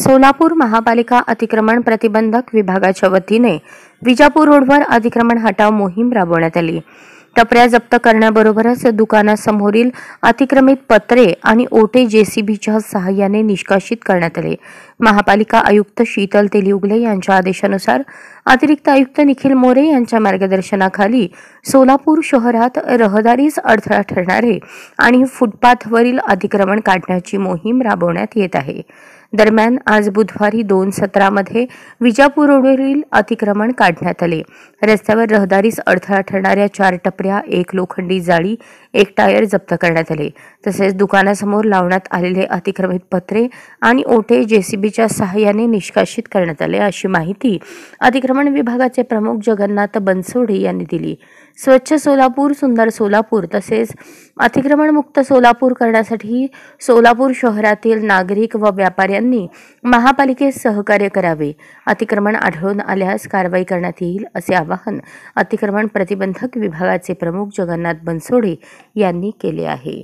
सोलापूर महापालिका अतिक्रमण प्रतिबंधक विभागाच्या वतीने विजापूर रोडवर अतिक्रमण हटाव मोहीम राबवण्यात आली टपऱ्या जप्त करण्याबरोबरच दुकानासमोरील अतिक्रमित पत्रे आणि ओटे जेसीबीच्या सहाय्याने निष्कासित करण्यात आले महापालिका आयुक्त शीतल तेलिउगले यांच्या आदेशानुसार अतिरिक्त आयुक्त निखिल मोरे यांच्या मार्गदर्शनाखाली सोलापूर शहरात रहदारीस अडथळा ठरणारे आणि फुटपाथवरील अतिक्रमण काढण्याची मोहीम राबवण्यात येत आहे दरम्यान आज बुधवारी दोन सत्रामध्ये रोडवरील अतिक्रमण काढण्यात आले रस्त्यावर रहदारीस अडथळा ठरणाऱ्या चार टपऱ्या एक लोखंडी जाळी एक टायर जप्त करण्यात आले तसेच दुकानासमोर लावण्यात आलेले अतिक्रमित पत्रे आणि ओटे जेसीबीच्या सहाय्याने निष्कासित करण्यात आले अशी माहिती अतिक्रमण विभागाचे प्रमुख जगन्नाथ बनसोडे यांनी दिली स्वच्छ सोलापूर सुंदर सोलापूर तसेच अतिक्रमणमुक्त सोलापूर करण्यासाठी सोलापूर शहरातील नागरिक व व्यापारी यांनी महापालिकेस सहकार्य करावे अतिक्रमण आढळून आल्यास कारवाई करण्यात येईल असे आवाहन अतिक्रमण प्रतिबंधक विभागाचे प्रमुख जगन्नाथ बनसोडे यांनी केले आहे